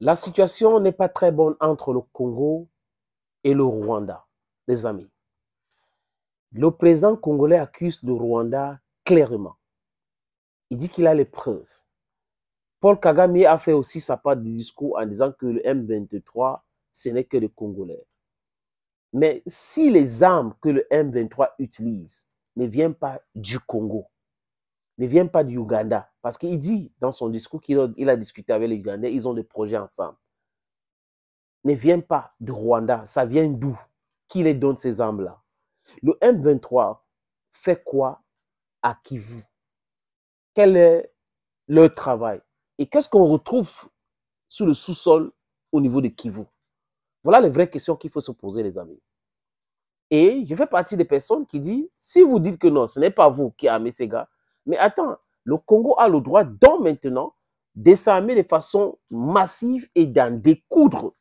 La situation n'est pas très bonne entre le Congo et le Rwanda, les amis. Le président congolais accuse le Rwanda clairement. Il dit qu'il a les preuves. Paul Kagame a fait aussi sa part du discours en disant que le M23, ce n'est que le Congolais. Mais si les armes que le M23 utilise ne viennent pas du Congo, ne vient pas du Uganda. Parce qu'il dit dans son discours qu'il a, il a, discuté avec les Ugandais, ils ont des projets ensemble. Ne vient pas du Rwanda, ça vient d'où Qui les donne ces armes-là Le M23 fait quoi à Kivu Quel est leur travail Et qu'est-ce qu'on retrouve sur le sous-sol au niveau de Kivu Voilà les vraies questions qu'il faut se poser, les amis. Et je fais partie des personnes qui disent, si vous dites que non, ce n'est pas vous qui armez ces gars, mais attends, le Congo a le droit d'en maintenant s'armer de façon massive et d'en découdre.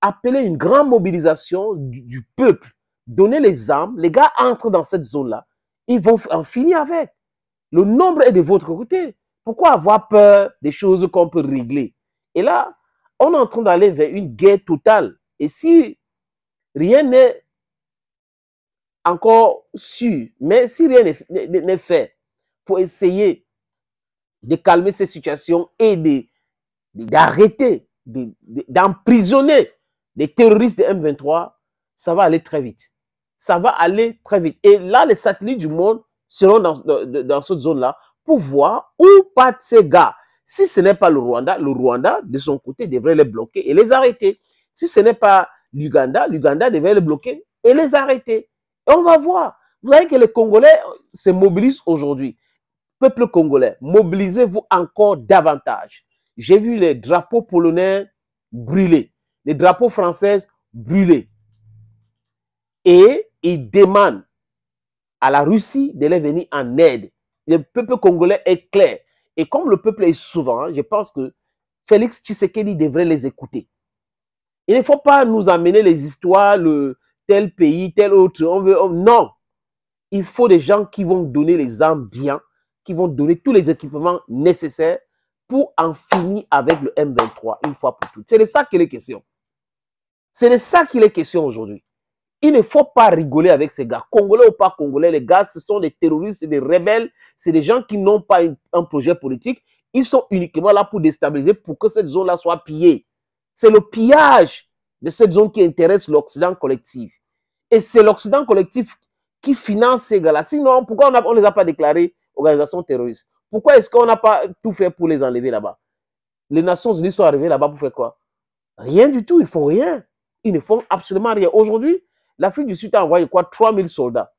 Appeler une grande mobilisation du, peuple, donner les armes, les gars entrent dans cette zone-là, ils vont en finir avec. Le nombre est de votre côté. Pourquoi avoir peur des choses qu'on peut régler Et là, on est en train d'aller vers une guerre totale. Et si rien n'est encore sûr, mais si rien n'est fait, pour essayer de calmer ces situations et d'arrêter, d'emprisonner les terroristes de M23, ça va aller très vite. Ça va aller très vite. Et là, les satellites du monde seront dans, cette zone-là pour voir où partent ces gars. Si ce n'est pas le Rwanda, le Rwanda, de son côté, devrait les bloquer et les arrêter. Si ce n'est pas l'Uganda, l'Uganda devrait les bloquer et les arrêter. Et on va voir. Vous voyez que les Congolais se mobilisent aujourd'hui. Peuple congolais, mobilisez-vous encore davantage. J'ai vu les drapeaux polonais brûler, les drapeaux français brûler. Et ils demandent à la Russie de les venir en aide. Le peuple congolais est clair. Et comme le peuple est souvent, je pense que Félix Tshisekedi devrait les écouter. Il ne faut pas nous amener les histoires, le tel pays, tel autre. non, il faut des gens qui vont donner les armes bien, qui vont donner tous les équipements nécessaires pour en finir avec le M23 une fois pour toutes. C'est de ça qu'il est question. C'est de ça qu'il est question aujourd'hui. Il ne faut pas rigoler avec ces gars. Congolais ou pas congolais, les gars, ce sont des terroristes, des rebelles, c'est des gens qui n'ont pas un projet politique. Ils sont uniquement là pour déstabiliser, pour que cette zone-là soit pillée. C'est le pillage de cette zone qui intéresse l'Occident collectif. Et c'est l'Occident collectif qui finance ces gars-là. Sinon, pourquoi on ne les a pas déclarés organisation terroriste. Pourquoi est-ce qu'on n'a pas tout fait pour les enlever là-bas Les Nations Unies sont arrivées là-bas pour faire quoi Rien du tout, ils font rien. Ils ne font absolument rien. Aujourd'hui, l'Afrique du Sud a envoyé quoi 3000 soldats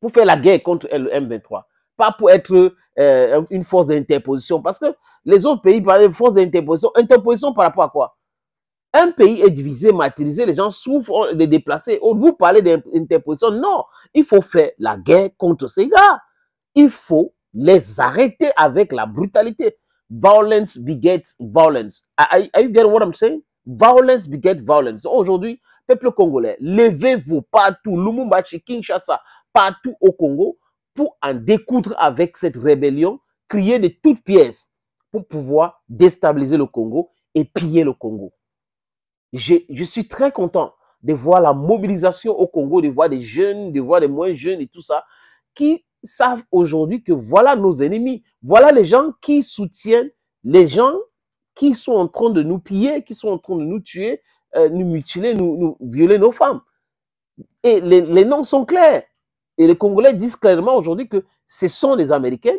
pour faire la guerre contre le M23. Pas pour être euh, une force d'interposition. Parce que les autres pays parlent de force d'interposition. Interposition par rapport à quoi un pays est divisé, matérialisé, les gens souffrent, les déplacés. Vous parlez d'interposition. Non, il faut faire la guerre contre ces gars il faut les arrêter avec la brutalité. Violence begets violence. Are, you getting what I'm saying? Violence begets violence. Aujourd'hui, peuple congolais, levez-vous partout, Lumumba, Kinshasa, partout au Congo, pour en découdre avec cette rébellion, crier de toutes pièces pour pouvoir déstabiliser le Congo et piller le Congo. Je, je suis très content de voir la mobilisation au Congo, de voir des jeunes, de voir des moins jeunes et tout ça, qui savent aujourd'hui que voilà nos ennemis, voilà les gens qui soutiennent, les gens qui sont en train de nous piller, qui sont en train de nous tuer, euh, nous mutiler, nous, violer nos femmes. Et les, noms sont clairs. Et les Congolais disent clairement aujourd'hui que ce sont les Américains,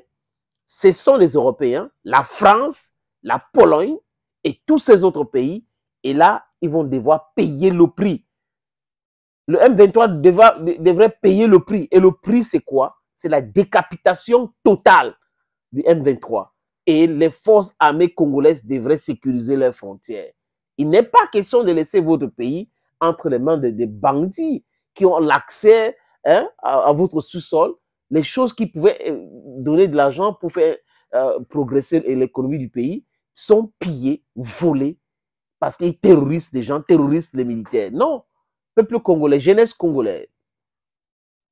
ce sont les Européens, la France, la Pologne et tous ces autres pays. Et là, ils vont devoir payer le prix. Le M23 devrait payer le prix. Et le prix, c'est quoi c'est la décapitation totale du M23. Et les forces armées congolaises devraient sécuriser leurs frontières. Il n'est pas question de laisser votre pays entre les mains de, des bandits qui ont l'accès hein, à, votre sous-sol, les choses qui pouvaient euh, donner de l'argent pour faire euh, progresser l'économie du pays sont pillées, volées, parce qu'ils terrorisent des gens, terrorisent les militaires. Non, peuple congolais, jeunesse congolaise,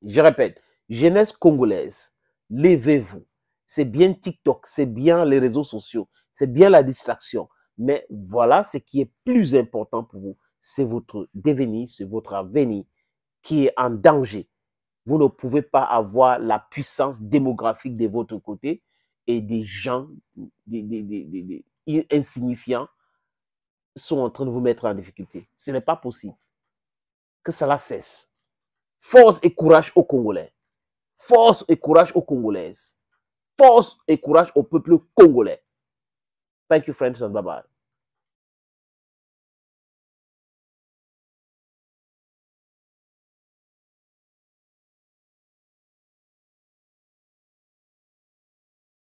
je répète, Jeunesse congolaise, levez-vous. C'est bien TikTok, c'est bien les réseaux sociaux, c'est bien la distraction. Mais voilà ce qui est plus important pour vous. C'est votre devenir, c'est votre avenir qui est en danger. Vous ne pouvez pas avoir la puissance démographique de votre côté et des gens insignifiants sont en train de vous mettre en difficulté. Ce n'est pas possible. Que cela cesse. Force et courage aux Congolais. Force et courage aux Congolaises. Force et courage au peuple congolais. Thank you, friends, and bye-bye.